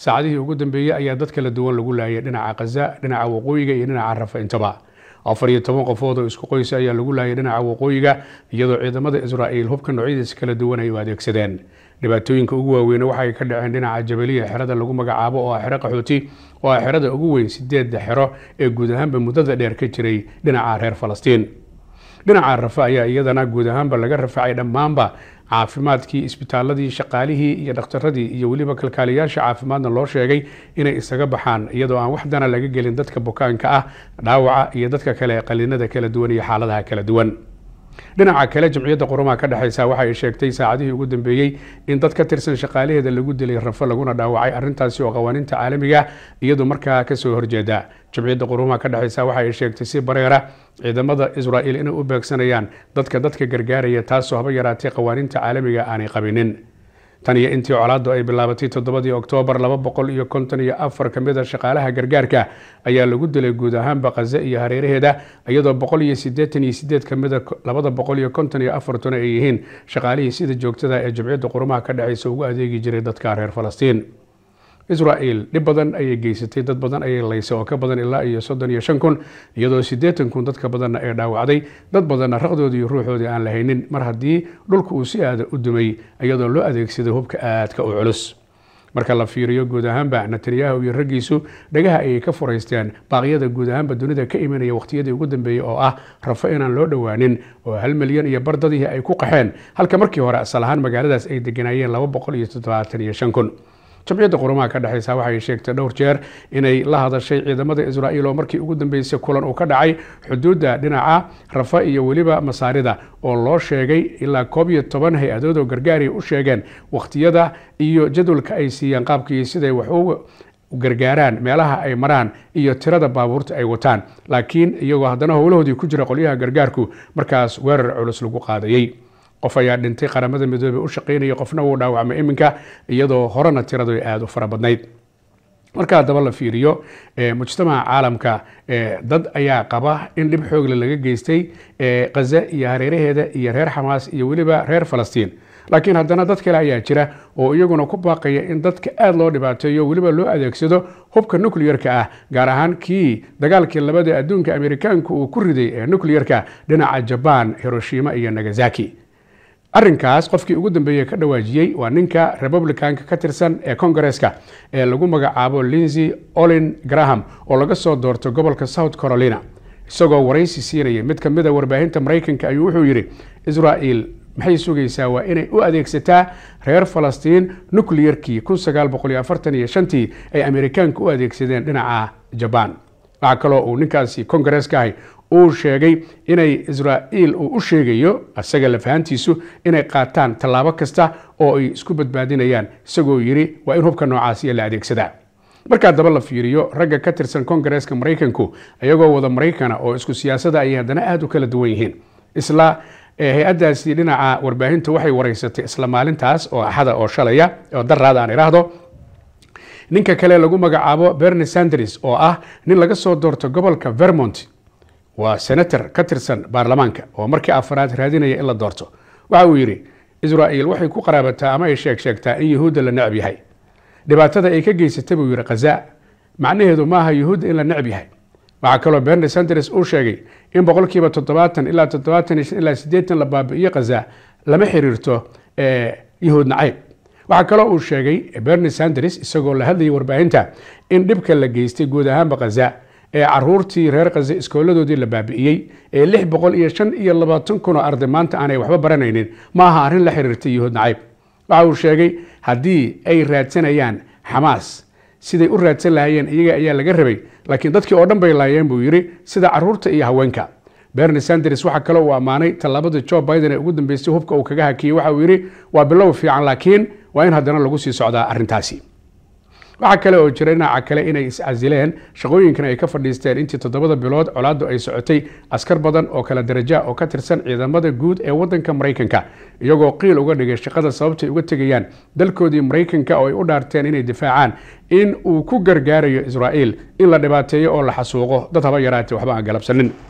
saacadihii ugu dambeeyey ayaa dad kala duwan lagu laayay dhinaca khaza dhinaca waqooyiga iyo dhinaca rafa intaba afar iyo toban qofood oo isku qoysa ayaa lagu laayay dhinaca waqooyiga iyadoo ciidamada israa'iil hubka noocyadiisa kala duwan ay u adeegsadeen dhibaatooyinka ugu waaweyne waxay ka dhaceen dhinaca jabeliya xerada lagu magacaabo oo ah xero qaxooti oo ah xerada ugu weyn sideedda xero ee guud ahaanba muddada dheer ka jiray dhinaca reer falastiin dhinaca rafa ayaa iyadana guud ahaanba laga rafacay dhammaanba caafimaadkii isbitaaladii shaqaalihii iyo dhakhtaradii iyo weliba kalkaaliyaasha caafimaadna loo sheegay inay isaga baxaan iyadoo aan wax dana laga gelin dadka bukaanka ah dhaawaca iyo dadka kale ee qalinada kala duwan iyo xaaladaha kala duwan dhinaca kale jamciyadda qurumaha ka dhexaysa waxa ay sheegtay saacadihii ugu dambeeyey in dad ka tirsan shaqaalaheeda lagu dilay rafo laguna dhaawacay arrintaasi oo qawaaniinta caalamiga ah, iyadoo markaa ka soo horjeeda jamciyadda qurumaha ka dhexaysa waxa ay sheegtay si bareera ciidamada israa'iil inay u beegsanayaan dadka dadka gargaaraya taasoo haba yaraatay qawaaniinta caalamiga aanay qabinin tan iyo intii colaaddu ay bilaabatay toddobadii oktoobar laba boqol iyo konton iyo afar ka mida ah shaqaalaha gargaarka ayaa lagu dilay guud ahaanba khaza iyo hareeraheeda iyadoo boqol iyo siddeetan iyo sideed ka mida ah labada boqol iyo konton iyo afartuna ay yihiin shaqaalihii sida joogtada ah ee jamciyadda qurumaha ka dhexaysa ugu adeegi jiray dadka reer falastiin israael dhib badan ayay geysatay dad badan ayay laysay oo ka badan ilaa iyo soddon iyo shan kun iyadoo siddeetan kun dadka badanna ay dhaawacday dad badanna raqdoodii ruuxoodii aan lahaynin mar haddii dhulka uu si aada ah u dumay iyadoo loo adeegsaday hubka aadka u culus marka la fiiriyo guud ahaanba netanyahu iyo raggiisu dhagaha ayay ka furaysteen baaqyada guud ahaanba dunida ka imanaya wakhtiyadii ugu dambeeyey oo ah rafo inaan loo dhowaanin oo hal milyan iyo bardadihii ay ku qaxeen halka markii hore asal ahaan magaaladaas ay deganaayeen laba boqol iyo toddobaatan iyo shan kun jamciyadda qurumaha ka dhexaysa waxay sheegtay dhowr jeer inay la hadashay ciidamada israa'iil oo markii ugu dambeysay kulan uu ka dhacay xuduudda dhinaca rafa iyo weliba masaarida oo loo sheegay ilaa koob iyo toban hay adoodoo oo u sheegeen wakhtiyada iyo jadwalka ay siiyeen qaabkii siday wax u gargaaraan meelaha ay maraan iyo tirada baabuurta ay wataan laakiin iyagoo haddana howlahoodii ku jira qolyaha gargaarku markaas weerar culus lagu qaadayey qof ayaa dhintay qaramada midoobe u shaqaynaya qofna wuu dhaawacmay iminka iyadoo horena tiradu ay aada u fara badnayd marka haddaba la fiiriyo mujtamaca caalamka dad ayaa qaba in dhib xoogle laga geystay khaza iyo hareeraheeda iyo reer xamaas iyo weliba reer falastiin laakiin haddana dad kale ayaa jira oo iyaguna ku baaqaya in dadka aada loo dhibaateeyo weliba loo adeegsado hubka nucliyerka ah gaar ahaan kii dagaalkii labada adduunka amerikaanka uu ku riday ee nucliyerka dhinaca jaban hiroshima iyo nagasaki arrinkaas qofkii ugu dambeeyey ka dhawaajiyey waa ninka republicanka ka tirsan ee kongareeska ee lagu magacaabo linzy olin graham oo laga soo doorto gobolka south carolina isagoo waraysi siinaya mid ka mida ah warbaahinta maraykanka ayuu wuxuu yidhi israel maxay sugaysaa waa inay u adeegsataa reer falastiin nucliyerkii tii ay ameerikaanka u adeegsadeen dhinaca jabaan waxaa kaloo uu ninkaasi kongareeska ahay uu sheegay inay israa'iil uu u sheegayo isaga lafahantiisu inay qaataan tallaabo kasta oo ay isku badbaadinayaan isagoo yidhi waa in hubka noocaasiya la adeegsadaa markaa daba la fiiriyo ragga ka tirsan kongareska maraykanku iyagoo wada maraykana oo isku siyaasada ayay haddana aada u kala duwan yihiin isla hay-addaasi dhinaca warbaahinta waxay waraysatay isla maalintaas oo axada oo shalaya oo daraada aan idhaahdo ninka kale lagu magacaabo berni sanders oo ah nin laga soo doorto gobolka vermont waa senator ka tirsan baarlamaanka oo markii afraad raadinaya in la doorto waxa uu yidhi israa'iil waxay ku qaraabataa ama ay sheeg sheegtaa in yuhuudda la necab yahay dhibaatada ay ka geysatay buu yidhi khaza macnaheedu maaha yuhuudda in la necab yahay waxaa kaloo berni sanders uu sheegay in boqolkiiba toddobaatan ilaa toddobaatan iyo shan ilaa siddeetan la baabi'iyo khaza lama xiriirto eh, yuhuud nacayb waxaa kaloo uu sheegay eh, berni sanders isagoo la hadlayay warbaahinta in dhibka la geystay guud ahaanba khaza ee caruurtii reer khaze iskooladoodii la baabi'iyey ee lix boqol iyo shan iyo labaatan kun arday maanta aanay waxba baranaynin ma aha arrin la xiriirtay yuhuud nacayb waxa uu sheegay haddii ay raadsanayaan xamaas siday u raadsan lahaayeen iyaga ayaa laga rabay laakiin dadkii oo dhan bay laayeen buu yidhi sida caruurta iyo haweenka berni sanders waxa kale uu ammaanay tallaabada jo biden ee ugu dambeysay hubka uu kaga hakiyey waxa uu yidhi waa bilow fiican laakiin waa in haddana lagu sii socdaa arrintaasi waxaa kale oo jira dhinaca kale inay is-casileen shaqooyinkan ay ka fadhiisteen intii toddobada bilood colaaddu ay socotay askar badan oo kala daraja oo ka tirsan ciidamada guud ee waddanka maraykanka iyagoo qiil uga dhigay shaqada sababtay uga tegayaan dalkoodii maraykanka oo ay u dhaarteen inay difaacaan in uu ku gargaarayo israa'iil in la dhibaateeyo oo la xasuuqo dad haba yaraatee waxba aan galabsanin